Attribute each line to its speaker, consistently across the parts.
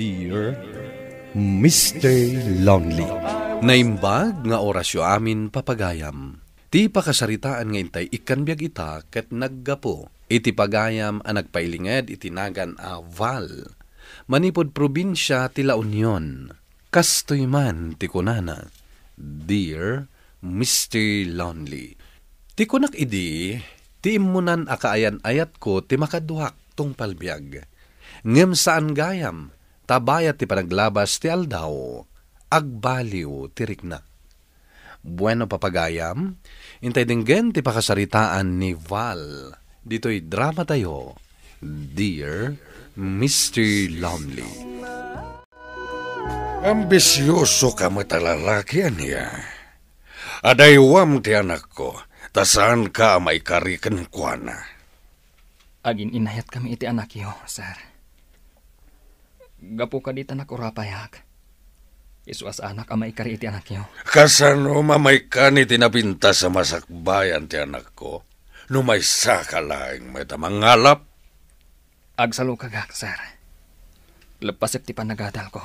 Speaker 1: dear Mr. Lonely. Naimbag nga orasyo amin papagayam. Ti pakasaritaan nga intay ikan ita ket naggapo. Iti pagayam a nagpailinged itinagan a val. Manipod probinsya ti La Union. Kastoy man ti kunana. Dear Mr. Lonely. Ti kunak idi, ti imunan akaayan ayat ko ti makaduhak tong palbiag. Ngem saan gayam, tabayat ti panaglabas ti aldaw, agbaliw ti rikna. Bueno papagayam, intay dinggen ti pakasaritaan ni Val. Dito'y drama tayo, Dear Mr. Lonely. Ambisyoso ka matalalaki niya. Adaywam ti anak ko, tasaan ka may karikan kwa na.
Speaker 2: Agin inayat kami iti anak yo, sir. Gapo ka dita na kurapayak. Isuas anak ama ikari iti anak niyo. Kasano
Speaker 1: mamay ka ni tinapinta sa masakbayan ti anak ko? Numaysa
Speaker 2: ka lang may tamangalap. Agsalo ka gak, sir. Lepasip ti panagadal ko.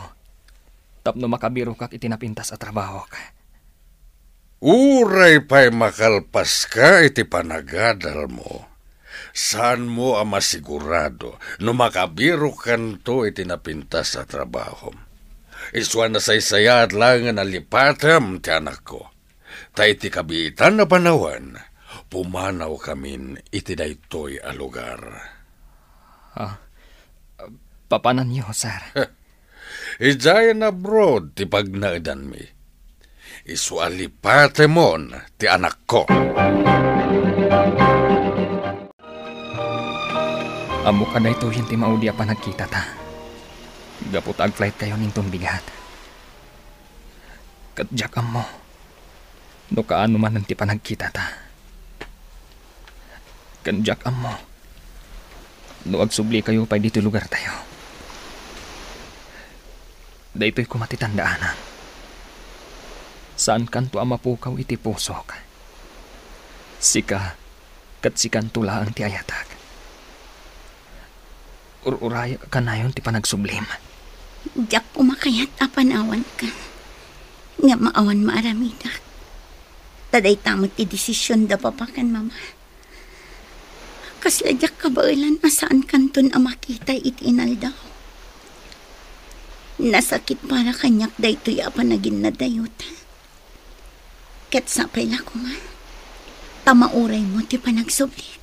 Speaker 2: Tapno makabiro kak itinapintas at trabaho ka.
Speaker 1: Uray pa'y makalpas ka iti panagadal mo. Saan mo ang masigurado no makabiro kanto itinapinta sa trabaho? Iswan na saysaya at langan alipatam ti anak ko. Ta iti kabitan na panawan, pumanaw kamin iti daytoy a lugar. Ah, papanan niyo, sir. na abroad ti pagnaidan mi. Isualipate
Speaker 2: mon ti anak ko. Amo ka dahito hindi maudi pa nagkita ta. Gapot ag flight kayo nintong bigat. Kadjak mo. No kaano man nanti pa nagkita ta. Kadjak mo. No agsubli kayo pa dito lugar tayo. Daytoy ko matitandaanan. Saan kanto ama po iti pusok? Sika, kat sikan tulaan ti ayatak Ururaya ka nayon ti panagsublim.
Speaker 3: Diak pumakayat apanawan ka. Nga maawan maaramida. Taday tamag ti desisyon da papakan, mama. Kasla diak kabailan asaan kanton ang makita iti inaldaw. Nasakit para kanyak daytoy apanagin na dayot. Ket sa pala ko nga. Tamauray mo ti panagsublim.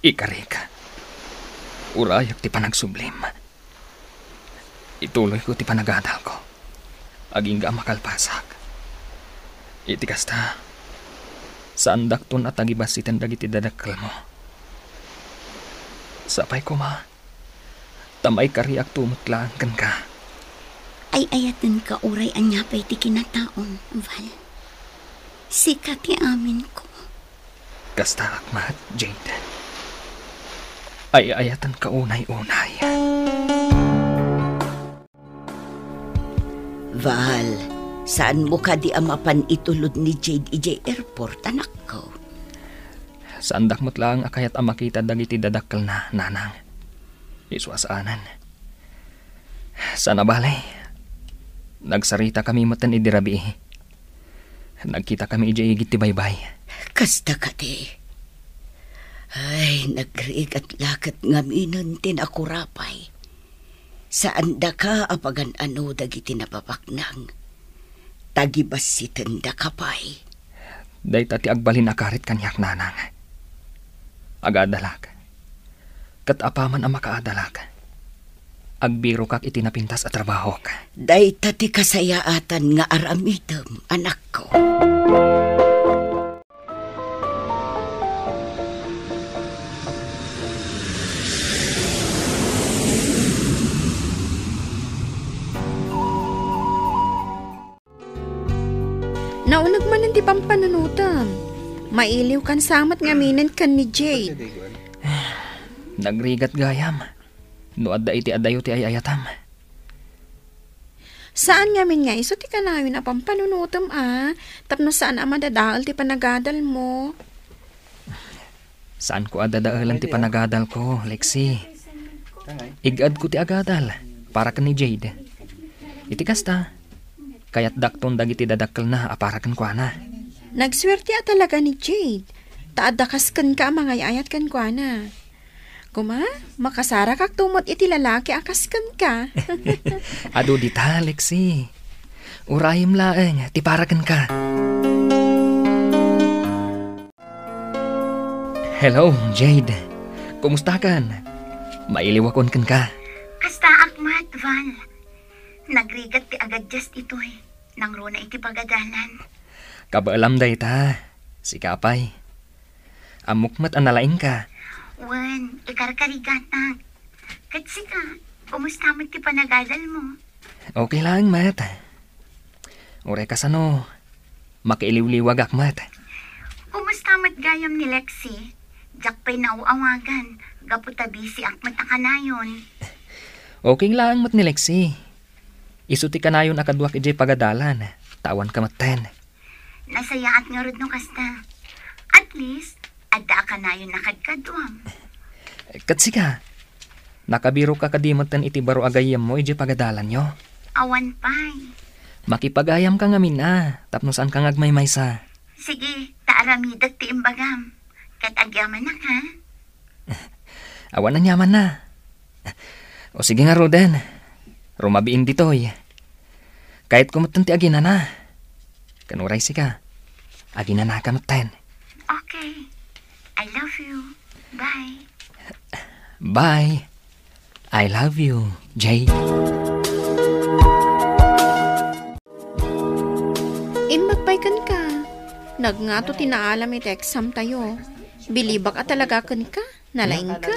Speaker 2: Ikarika. Ikarika Urayak ti panagsublim. Ituloy ko ti panagadal ko. Aging ga makalpasak. Iti kasta. Sa andak ton at agibas itandag iti dadakal mo. Sapay ko ma. Tamay kariak tumutlaan ka.
Speaker 3: Ay ayatin ka uray anya pa iti kinataon, Val. Sikat ti amin ko.
Speaker 2: Kasta akmat, Jayden ay ayatan kaunay-unay.
Speaker 3: Val, saan mo ka di
Speaker 2: amapan itulod ni Jade EJ Airport, anak ko? Saan dakmat lang akayat amakita dagiti dadakkel na nanang. Iswasaanan. Sana bale. Nagsarita kami matan idirabi. Nagkita kami ijay e gitibaybay.
Speaker 3: Kasta ka di. Ay nagriigat lakat nga minon tinakurapay. Saan da ka apagan ano dagiti napapaknang. Tagibas si
Speaker 2: tenda kapay. Day tati agbalin akarit kanyak nanang. Agadalag. Katapaman ang makaadalak. Agbiro kak itinapintas at trabaho ka. Day tati kasayaatan nga aramidem, anak
Speaker 3: ko. Music
Speaker 4: Naunag man hindi pang pananutan. Mailiw kan samat nga minin kan ni Jade.
Speaker 2: Nagrigat gayam. Nuad da iti adayo ti ayatam.
Speaker 4: Saan ngamin nga iso ti kanawin a pampanunutom ah? Tapno saan ang ah, madadaal ti panagadal mo?
Speaker 2: Saan ko adadaalan ti ah. panagadal ko, Lexi? Igad ko ti agadal, para ka ni Jade. Iti kasta. Kaya't dakton dagiti dadakkel na aparakan kwa na.
Speaker 4: Nagswerte at talaga ni Jade. Taadakas kan ka mga ayat kan kwa na. Kuma, makasara kak tumot iti lalaki akas kan ka.
Speaker 2: Ado dita, Lexi. Urayim laeng, tiparakan ka. Hello, Jade. Kumusta kan? Mailiwakon kan ka?
Speaker 3: Kasta akmat, Val. Nagrigat ti agad just ito eh. Nang runa iti pagadalan.
Speaker 2: Kabaalam day ta. Si Kapay. Amok mat analain ka.
Speaker 3: Wen, ikarkarigat na. Katsi ka, kumusta mat ti panagadal mo?
Speaker 2: Okay lang, mat. Ure ka sano, makiiliwliwag ak mat.
Speaker 3: Kumusta mat gayam ni Lexi? Jack pa'y nauawagan. Gaputabisi ak mataka na yun.
Speaker 2: Okay lang mat ni Lexi. Isuti ka na yun akadwa kay pagadalan. Tawan ka maten.
Speaker 3: Nasayaat nga rod no kasta. At least, ada ka na yun nakadkadwam.
Speaker 2: Eh, katsika, nakabiro ka kadimatan iti baro agayam mo iti pagadalan nyo.
Speaker 3: Awan pa'y.
Speaker 2: Makipagayam ka nga mina, tapno saan ka ngagmaymaysa.
Speaker 3: Sige, taaramidat ti imbagam. Kat agyaman na ka.
Speaker 2: Awan na nyaman na. O sige nga, Roden. Rumabiin ditoy. Kahit kumutan ti agina na. Kanuray si ka. Agina na kamutan. Okay.
Speaker 3: I love you. Bye.
Speaker 2: Bye. I love you, Jay.
Speaker 4: Imbagbaykan ka. Nagngato tinaalam iti exam tayo. Bilibak at talaga kan ka. Nalain ka.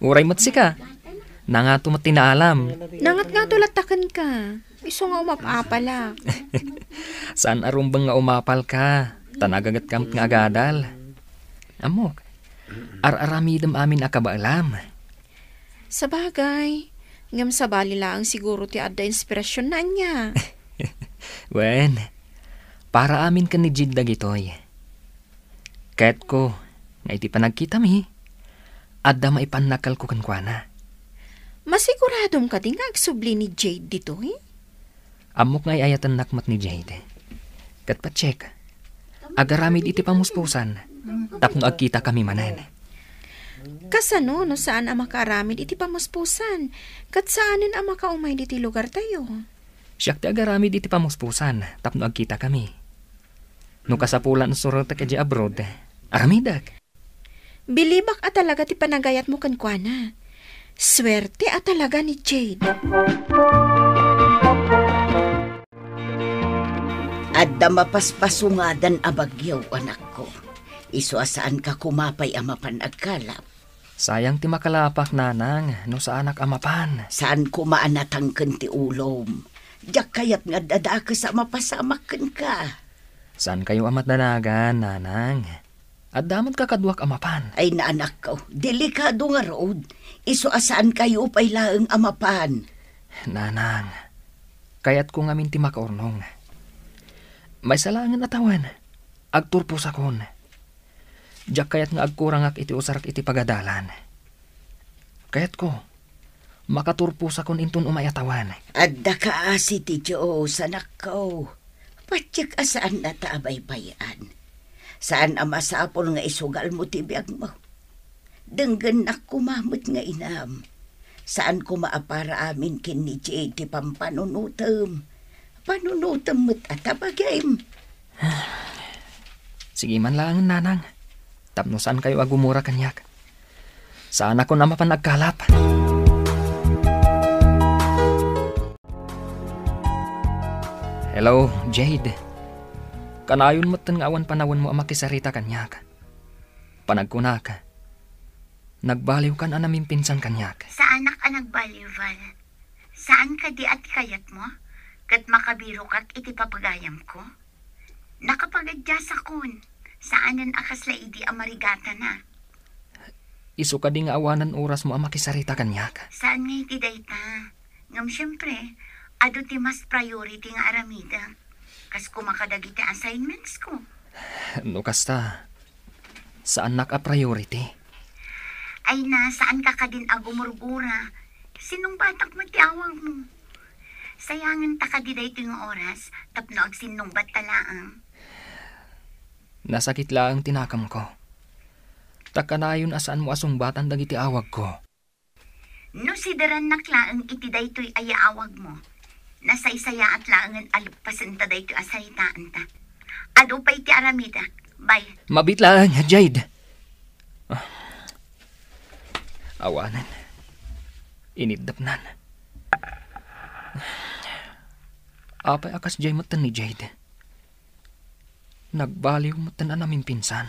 Speaker 2: Uray mat si ka. Nangato mo tinaalam.
Speaker 4: Nangat nga tulatakan ka. Iso nga umapapala. Ah.
Speaker 2: Saan arumbang nga umapal ka? Tanagagat kamp nga agadal. Amok, ar-aramidam amin akabaalam.
Speaker 4: Sa bagay, ngam sa bali ang siguro ti adda inspirasyon na niya.
Speaker 2: Wen, para amin ka ni Jid dagitoy. Kahit ko, nga iti panagkita mi, adda maipanakal ko kankwana.
Speaker 4: Masiguradong ka din agsubli ni Jade dito, eh?
Speaker 2: Amok nga ayatan nakmat ni Jade. check. agaramid iti pamuspusan,
Speaker 4: tapong agkita
Speaker 2: kami manan.
Speaker 4: Kasano no saan ang makaramid iti pamuspusan, kat saanin ang makaumay iti lugar tayo?
Speaker 2: Siyak ti agaramid iti pamuspusan, tapno agkita kami. No kasapulan ang surata di abroad, aramidak.
Speaker 4: Bilibak at talaga ti panagayat mo kankwana. Swerte at talaga ni Jade.
Speaker 3: Adda mapaspasungadan abagyaw anak ko. Iso asaan ka kumapay amapan agkalap. Sayang ti makalapak nanang, no sa anak amapan. Saan ko maanatangken ti ulom? Diyak kayat nga dadakas sa mapasamakkan
Speaker 2: ka. Saan kayo amat nanagan, nanang? At damot ka kaduak amapan. Ay naanak ko, delikado nga road. Iso asaan kayo pay laang amapan. Nanang, kayat ko nga minti makaornong. May salangan atawan. Agturpo sa kon. Diyak kayat nga agkurang ak iti usarak iti pagadalan. Kayat ko, makaturpo sa kon inton umayatawan.
Speaker 3: Adda ka asi ti Diyos, anak ko. Patsyek asaan na taabay bayan Saan ang masapol nga isugal mo tibiyag mo? Denggan na kumamot nga inam. Saan ko maapara amin kin ni Jay ti pampanunutam? Panunutam mo't atabagayim.
Speaker 2: Sige man lang, nanang. Tapno saan kayo agumura kanyak? Saan ako na mapanagkalap? Hello, Jade. Kanayon mo't awan panawan mo amakisarita kanyak. Panagkuna ka. Nagbaliw kan anamin pinsan kanyak.
Speaker 3: Sa anak ang nagbaliw, Val. Saan ka di at kayat mo? Kat makabiro kak iti papagayam ko? Nakapagadya sa kun. Saanan akas laidi amarigata na.
Speaker 2: Isu ka ding awanan oras mo amakisarita kanyak.
Speaker 3: Saan nga iti dayta? Ngam siyempre, adu ti mas priority nga aramida. Kas kumakadagiti assignments ko.
Speaker 2: No, kasta. Saan naka-priority?
Speaker 3: Ay na, saan ka ka din agumurgura? Sinong batak matiawag mo? Sayangan ta ka di dayto yung oras, tapno ag sinong batalaang.
Speaker 2: Nasakit lang tinakam ko. Takanayon asaan mo asong batan dagiti awag ko.
Speaker 3: No, sideran naklaang iti dayto'y ayaawag mo nasaysaya at laangan alpasan ta day asalitaan ta. Ado pa'y ti aramida. Bye.
Speaker 2: Mabit lang, Jade. Ah. Awanan. Inidapnan. Apay akas jay matan ni Jade. Nagbaliw matan na namin pinsan.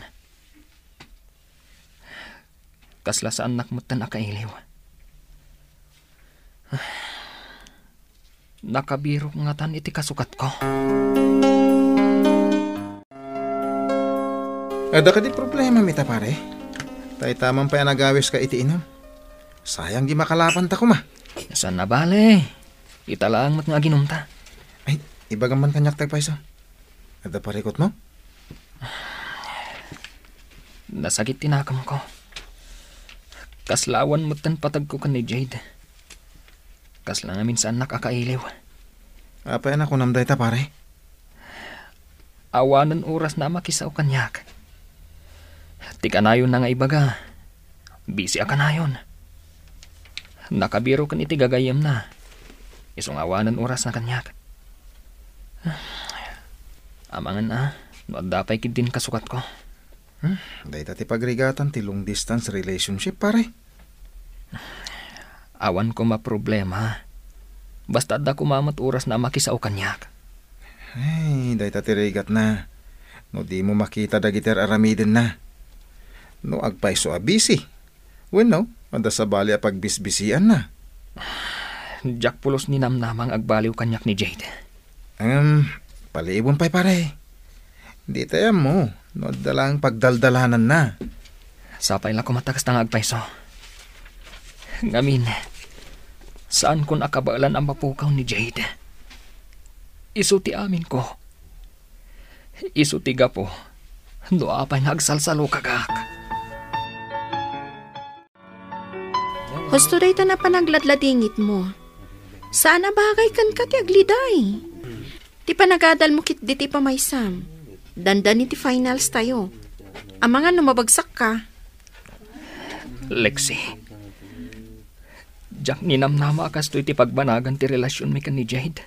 Speaker 2: Kasla saan nak matan akailiw. Ah. Nakabiro nga tan iti kasukat ko. Ada eh, ka di problema, mita pare. Tay tamang pa nagawis ka iti inom. Sayang di makalapan ta kuma. Saan na bale? Italaang mat nga ta. Ay, ibagam man kanyak tay paiso. Ada eh, parikot mo? Nasagit tinakam ko. Kaslawan mo tan patag ko ka ni Jade Kas lang na minsan nakakailiw. Apa yan ako namday ta pare? Awanan oras na makisaw kanyak. Tikanayon na nga ibaga. Busy a kanayon. Nakabiro kan iti gagayam na. Isong awanan oras na kanyak. Amangan ah, noadapay kid din kasukat ko. Hmm? Dahil ti pagrigatan ti long distance relationship pare. Awan ko ma problema. Basta da kumamat oras na makisaw kanyak. Ay, day tatirigat na. No di mo makita dagiter aramiden na. No agpay so abisi. Well no, anda sa bali pagbisbisian na. Jack pulos ni namnamang agbaliw kanyak ni Jade. Um, palibon pa'y pare. Di tayo mo, no dalang pagdaldalanan na. Sapay lang kumatakas ng agpay so. Ngamin, saan ko nakabalan ang mapukaw ni Jade? Isuti amin ko. Isuti ga po. Doa pa'y nagsalsalo kagak.
Speaker 4: Husto day ta na panagladladingit mo. Sana bagay kan ka ti agliday. Ti panagadal mo kit di ti pamaysam. Dandan ti finals tayo. Ang mga lumabagsak ka.
Speaker 2: Lexie, Jack ninamnama kas to iti pagbanagan ti relasyon mi kan ni Jade.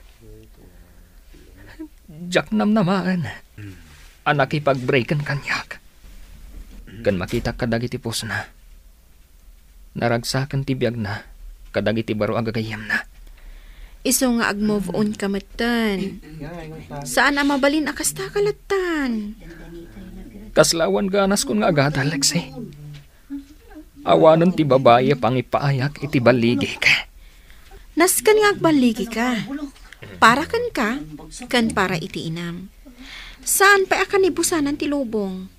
Speaker 2: Jack namnamaan. Anak ipagbreakan kanyak. Kan makita kadagiti pos na. Naragsakan ti biyag na. Kadagiti baro agagayam na.
Speaker 4: Iso nga ag-move on kamatan. Saan amabalin akas takalatan?
Speaker 2: Kaslawan ganas kon nga agad, Alex eh. Awanon ti babae pangipayak iti baligi ka.
Speaker 4: Naskan nga baligi ka. Para kan ka, kan para iti inam. Saan pa akan ibusanan ti lubong?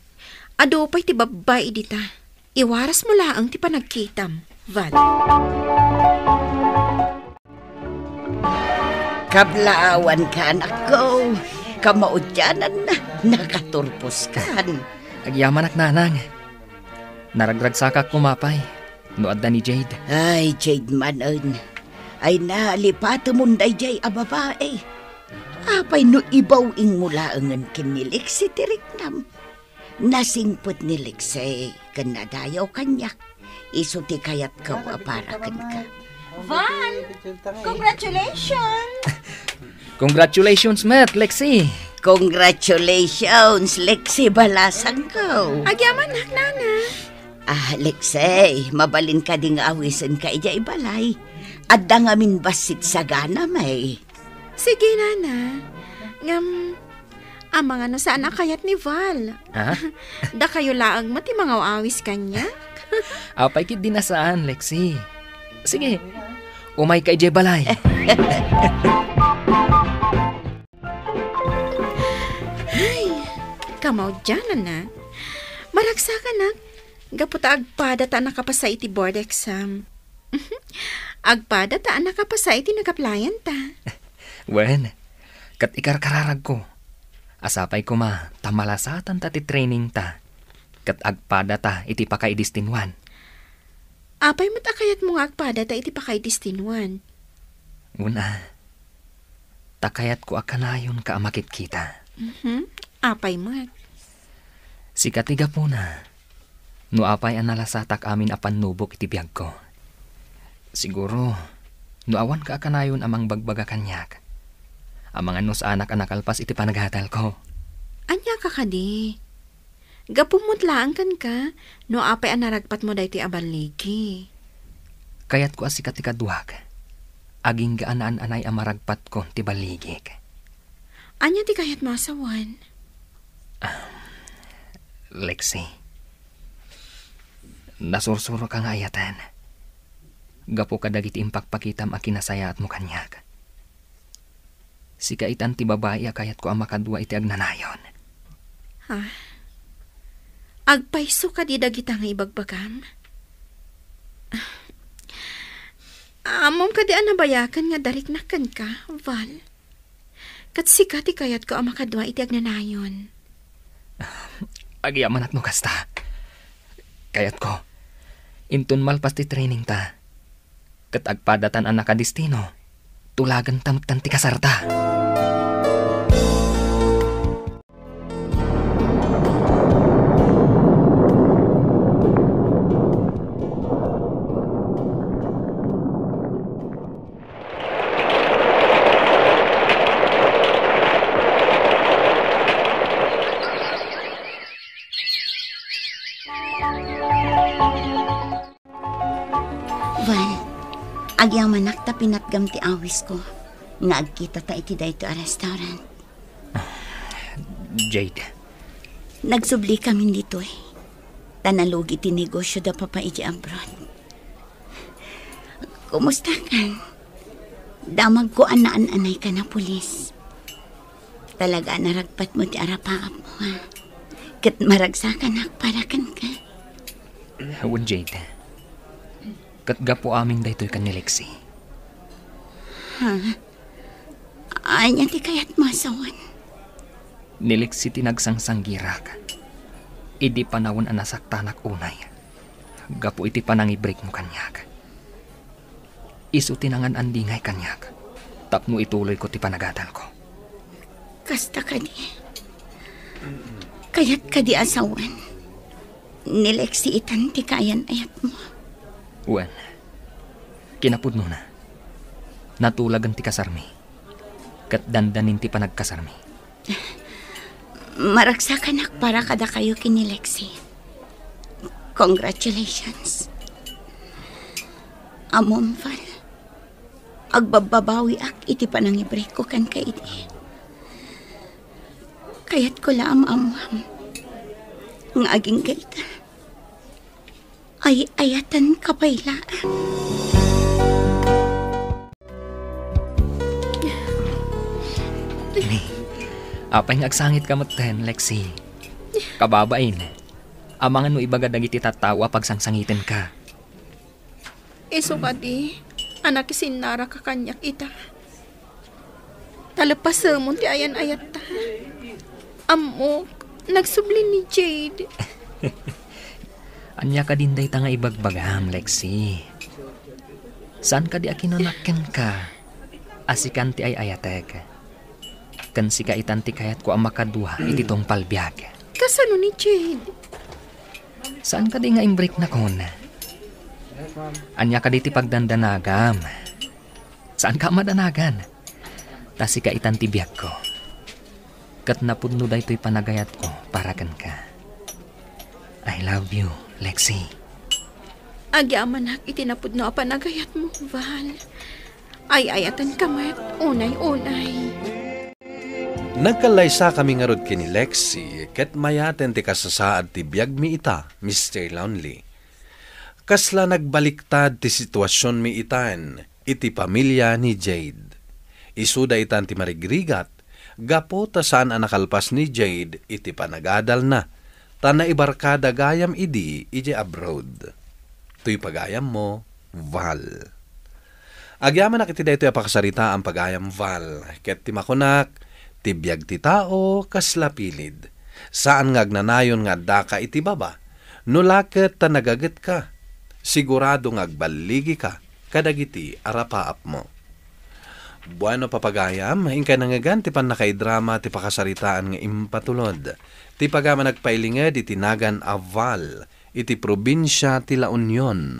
Speaker 4: Ado pa'y ti babae dita. Iwaras mo laang ti panagkitam. Val.
Speaker 3: Kablaawan ka, anak ko. Kamaudyanan
Speaker 2: na, nakaturpos ka. Agyaman at nanang. Naragrag sa kak kumapay. Nuadda ni Jade. Ay, Jade manon. Ay
Speaker 3: nahalipato munday jay a babae. Eh. Apay no ibawing mula ang kinilik si Tiriknam. Nasingpot ni Likse, kanadayaw kanya. Iso ti kayat ka para kan ka.
Speaker 4: Van, congratulations!
Speaker 3: congratulations, Matt, Lexi! Congratulations, Lexi Balasan ko! Agyaman, Nana! Ah, Alexei, mabalin ka ding awisan ka iya ibalay. At dangamin basit sa gana may. Sige, Nana.
Speaker 4: Ngam, amang ano saan akayat ni Val. Ha? da kayo laag mati mga awis kanya.
Speaker 2: Apay kit din nasaan, Lexi. Sige, umay iya ibalay.
Speaker 4: Ay, kamaw dyan, Nana. Maragsakan na Gaputa agpada ta nakapasa iti board exam. agpada ta nakapasa iti nagaplayan ta.
Speaker 2: Wen, kat ikarkararag ko. Asapay ko ma, tamalasatan ta ti training ta. Kat agpada ta iti pakaidistinwan.
Speaker 4: Apay mat akayat mo nga agpada ta iti pakaidistinwan.
Speaker 2: Una, takayat ko akanayon ka amakit kita.
Speaker 4: Mm-hmm. Apay mat.
Speaker 2: Si katiga po na, Nuapay ang nalasatak amin apan nubok iti biyag ko. Siguro, nuawan ka kanayon amang bagbaga kanyak. Amang anus anak anakalpas iti panagatal ko.
Speaker 4: Anya ka kadi? Gapumutlaan kan ka, no apay ang naragpat mo dayti abaligi.
Speaker 2: Kayat ko asikat ikaduhag. Aging gaanaan anay ang maragpat ko ti baligig.
Speaker 4: Anya ti kayat masawan?
Speaker 2: Um, ah, Lexi. Nasursuro ka nga ayatan. Gapo ka dagiti impakpakitam a kinasaya at mukanyak. Si kaitan ti babae kayat ko ang makadwa iti agnanayon.
Speaker 4: Ha? Agpaiso ka di dagita nga ibagbagan? Amom ka di anabayakan nga darik nakan ka, Val. Kat sika ti kayat ko ang makadwa iti
Speaker 3: agnanayon.
Speaker 2: Agiyaman at no kasta. Kayat ko, Intun Inton malpasti training ta. Katagpadatan ang nakadistino. Tulagan tamtanti kasarta.
Speaker 3: pinatgam ti awis ko. Naagkita ta iti dayto a restaurant. Jade. Nagsubli kami dito eh. Tanalog iti negosyo da papaiji abroad. Kumusta kan? Damag ko anaan anay ka na pulis. Talaga naragpat mo ti arapaap mo ha. Kat maragsakan kan ka.
Speaker 2: Hawan Jade. Katga po aming daytoy kan ni Lexie
Speaker 3: ay, hindi kayat masawan.
Speaker 2: Nilik si tinagsang girak. Idi panawon ang nasaktanak unay. Gapo iti panang ibreak mo kanyaka. Isu tinangan andingay kanyak. Tapno ituloy ko ti panagatal ko. Kasta ka di.
Speaker 3: Kayat ka di asawan. Nilik si itan ti kayan ayat mo.
Speaker 2: Wen, kinapod na natulag ang ti kasarmi. Kat dandanin ti panagkasarmi.
Speaker 3: Maragsakan ak para kada kayo kini Lexi. Congratulations. Amom fan. Agbababawi ak iti panangibre ko kan ka iti. Kayat ko lam amam. Ng aging gaita. Ay ayatan kapaylaan.
Speaker 2: Ni. apa ah, nga agsangit ka mo maten, Lexi. Kababain. Amangan mo ibagad dagiti tatawa pag sangsangitin ka.
Speaker 4: Iso ka di, anak isinara ka kanyak ita. Talapasamon ti ayan ayat ta. Amok, nagsubli ni Jade.
Speaker 2: Anya ka din day tanga ibagbagam, Lexi. San ka di akin anakken ka? Asikan ti ay ayateka kan si kaitanti kayat ko ang makaduha iti tong palbiag.
Speaker 4: Kasano ni Jade?
Speaker 2: Saan ka di nga imbrik na kon? Anya ka diti pagdandanagam. Saan ka madanagan? Ta si kaitanti biag ko. Kat napudno da ito'y panagayat ko para kan ka. I love you, Lexi.
Speaker 4: Agyaman hak itinapod na panagayat mo, Val. Ay ayatan met, unay-unay.
Speaker 1: Nagkalaysa kami ngarod kini Lexi, ket mayaten ti kasasaad ti biyag mi ita, Mr. Lonely. Kasla nagbaliktad ti sitwasyon mi itan, iti pamilya ni Jade. Isuda itan ti marigrigat, gapo ta saan anakalpas ni Jade iti panagadal na, ta naibarkada gayam idi ije abroad. Tuy pagayam mo, Val. Agyaman na kiti daytoy apakasarita ang pagayam Val, ket ti makunak, tibiyag ti tao kaslapilid. Saan nga agnanayon nga daka iti baba? Nulaket ta nagaget ka. Sigurado nga agballigi ka kadagiti arapaap mo. Bueno papagayam, ingka nangagan ti pan ti pakasaritaan nga impatulod. Ti pagama nagpailinged iti nagan aval, iti probinsya ti La Union.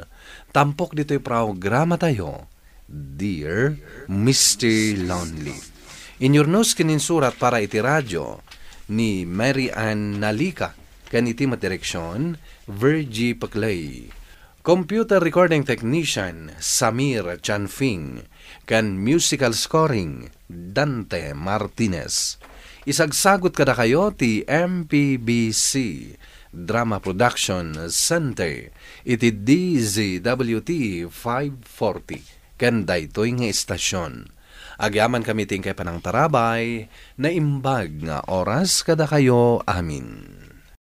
Speaker 1: Tampok dito'y programa tayo, Dear Mr. Lonely. Inyurnos kinin surat para iti radyo ni Mary Ann Nalika ken iti matireksyon Virgie Paclay. Computer Recording Technician Samir Chanfing kan Musical Scoring Dante Martinez. Isagsagot kada kayo ti MPBC Drama Production Center iti DZWT 540 kan daytoy nga istasyon. Agyaman kami tingkay panang tarabay, na imbag nga oras kada kayo. Amin.